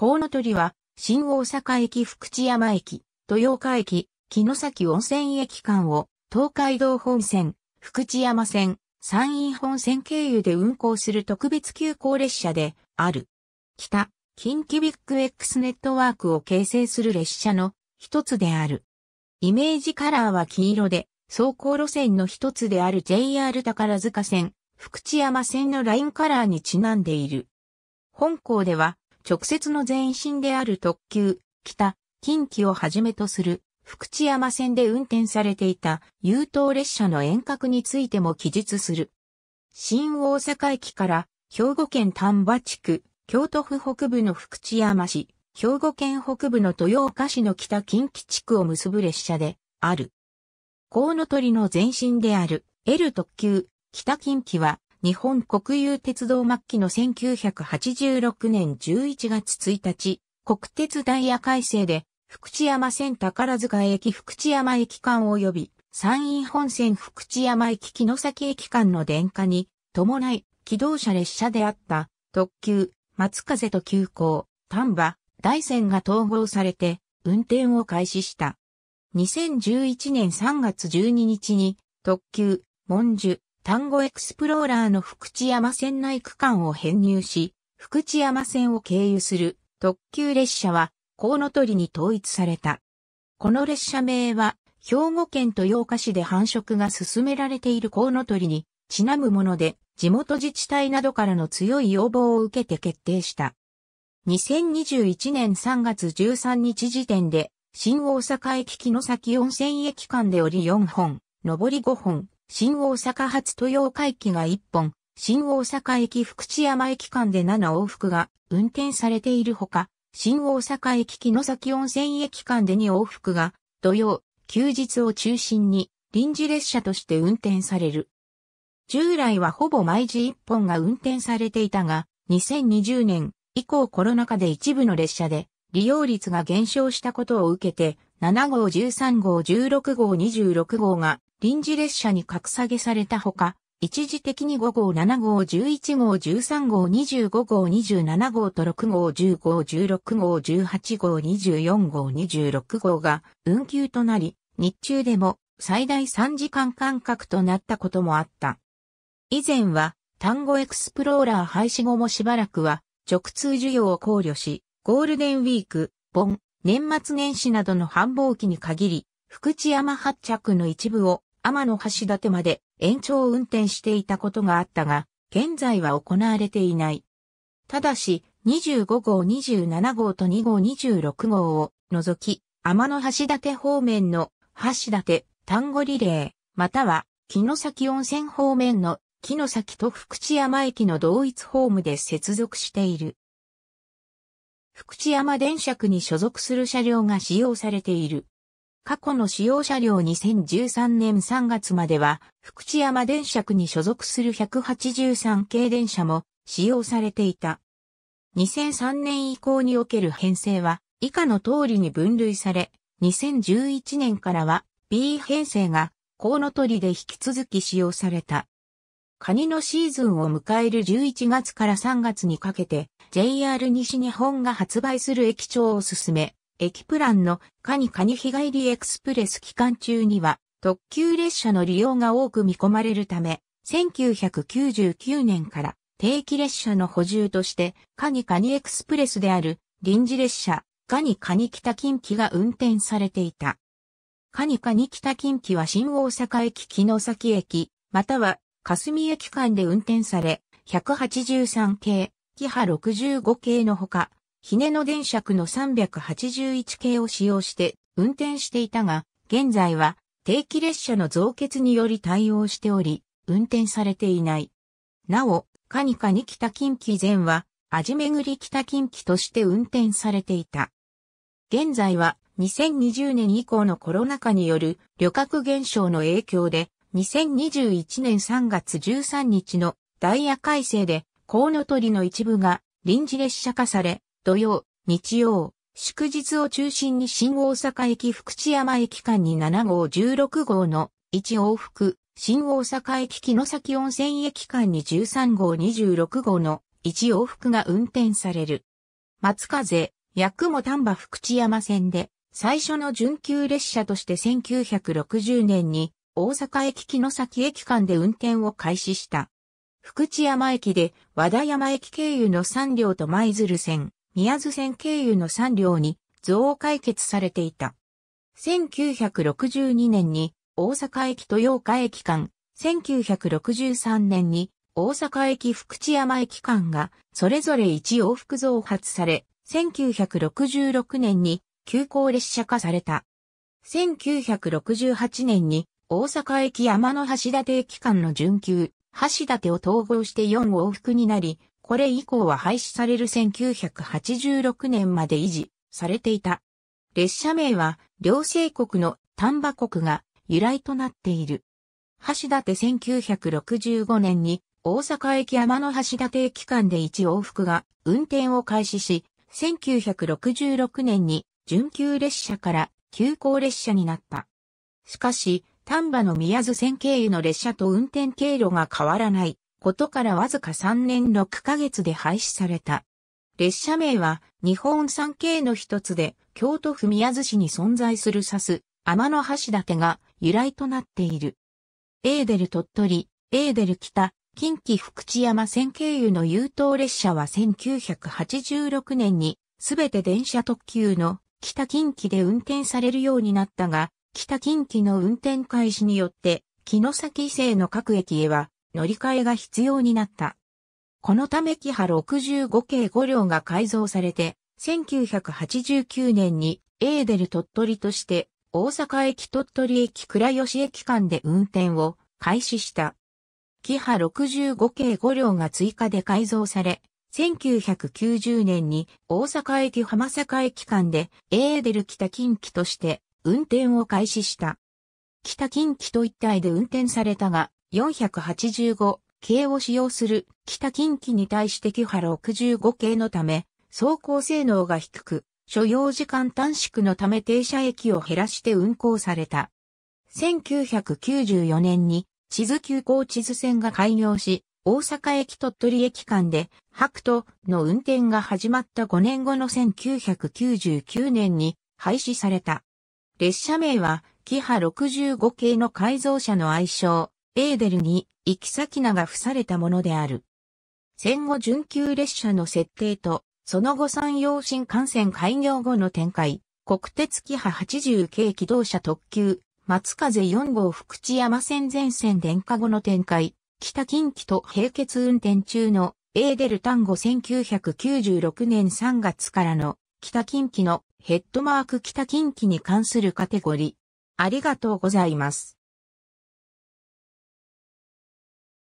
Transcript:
コウノトリは、新大阪駅福知山駅、豊岡駅、木崎温泉駅間を、東海道本線、福知山線、山陰本線経由で運行する特別急行列車で、ある。北、近畿ビッグ X ネットワークを形成する列車の一つである。イメージカラーは黄色で、走行路線の一つである JR 宝塚線、福知山線のラインカラーにちなんでいる。本校では、直接の前身である特急、北、近畿をはじめとする福知山線で運転されていた優等列車の遠隔についても記述する。新大阪駅から兵庫県丹波地区、京都府北部の福知山市、兵庫県北部の豊岡市の北近畿地区を結ぶ列車である。コウノトリの前身である L 特急北近畿は日本国有鉄道末期の1986年11月1日、国鉄ダイヤ改正で、福知山線宝塚駅福知山駅間及び、山陰本線福知山駅木崎駅間の電化に、伴い、機動車列車であった、特急、松風と急行、丹波、大線が統合されて、運転を開始した。2011年3月12日に、特急、文殊、単語エクスプローラーの福知山線内区間を編入し、福知山線を経由する特急列車はコウノトリに統一された。この列車名は兵庫県豊岡市で繁殖が進められているコウノトリにちなむもので地元自治体などからの強い要望を受けて決定した。2021年3月13日時点で新大阪駅木の先温泉駅間で折4本、上り5本、新大阪発豊岡駅が1本、新大阪駅福知山駅間で7往復が運転されているほか、新大阪駅木の崎温泉駅間で2往復が土曜、休日を中心に臨時列車として運転される。従来はほぼ毎時1本が運転されていたが、2020年以降コロナ禍で一部の列車で利用率が減少したことを受けて、7号、13号、16号、26号が臨時列車に格下げされたほか、一時的に5号、7号、11号、13号、25号、27号と6号、10号、16号、18号、24号、26号が運休となり、日中でも最大3時間間隔となったこともあった。以前は、単語エクスプローラー廃止後もしばらくは、直通需要を考慮し、ゴールデンウィーク、盆、年末年始などの繁忙期に限り、福知山発着の一部を天の橋立まで延長運転していたことがあったが、現在は行われていない。ただし、25号27号と2号26号を除き、天の橋立方面の橋立、単語リレー、または、木の先温泉方面の木の先と福知山駅の同一ホームで接続している。福知山電車区に所属する車両が使用されている。過去の使用車両2013年3月までは、福知山電車区に所属する183系電車も使用されていた。2003年以降における編成は、以下の通りに分類され、2011年からは B 編成が、コウノトリで引き続き使用された。カニのシーズンを迎える11月から3月にかけて、JR 西日本が発売する駅長を進め、駅プランのカニカニ日帰りエクスプレス期間中には特急列車の利用が多く見込まれるため、1999年から定期列車の補充としてカニカニエクスプレスである臨時列車カニカニ北近畿が運転されていた。カニカニ北近畿は新大阪駅木の崎駅、または霞駅間で運転され、183系、キハ65系のほか、ひねの電車区の381系を使用して運転していたが、現在は定期列車の増結により対応しており、運転されていない。なお、カニカニ北近畿前は、味巡り北近畿として運転されていた。現在は2020年以降のコロナ禍による旅客減少の影響で、2021年3月13日のダイヤ改正で、コウノトリの一部が臨時列車化され、土曜、日曜、祝日を中心に新大阪駅福知山駅間に7号16号の1往復、新大阪駅木の崎温泉駅間に13号26号の1往復が運転される。松風、八雲丹波福知山線で最初の準急列車として1960年に大阪駅木の崎駅間で運転を開始した。福知山駅で和田山駅経由の3両と舞鶴線、宮津線経由の3両に増解決されていた。1962年に大阪駅豊岡駅間、1963年に大阪駅福知山駅間がそれぞれ1往復増発され、1966年に急行列車化された。1968年に大阪駅山の橋立駅間の準急、橋立を統合して4往復になり、これ以降は廃止される1986年まで維持されていた。列車名は、両西国の丹波国が由来となっている。橋立1965年に大阪駅山の橋立駅間で1往復が運転を開始し、1966年に準急列車から急行列車になった。しかし、丹波の宮津線経由の列車と運転経路が変わらないことからわずか3年6ヶ月で廃止された。列車名は日本三景の一つで京都府宮津市に存在するサス、天の橋立が由来となっている。エーデル鳥取、エーデル北、近畿福知山線経由の優等列車は1986年にすべて電車特急の北近畿で運転されるようになったが、北近畿の運転開始によって、木の先生の各駅へは乗り換えが必要になった。このためキハ65系5両が改造されて、1989年にエーデル鳥取として大阪駅鳥取駅倉吉駅間で運転を開始した。キハ65系5両が追加で改造され、1990年に大阪駅浜坂駅間でエーデル北近畿として運転を開始した。北近畿と一体で運転されたが、485系を使用する北近畿に対してキハ65系のため、走行性能が低く、所要時間短縮のため停車駅を減らして運行された。1994年に地図急行地図線が開業し、大阪駅鳥取駅間で、白都の運転が始まった5年後の1999年に廃止された。列車名は、キハ65系の改造車の愛称、エーデルに行き先名が付されたものである。戦後準急列車の設定と、その後山陽新幹線開業後の展開、国鉄キハ80系機動車特急、松風4号福知山線全線電化後の展開、北近畿と並結運転中のエーデル単語1996年3月からの北近畿のヘッドマーク北近畿に関するカテゴリー。ありがとうございます。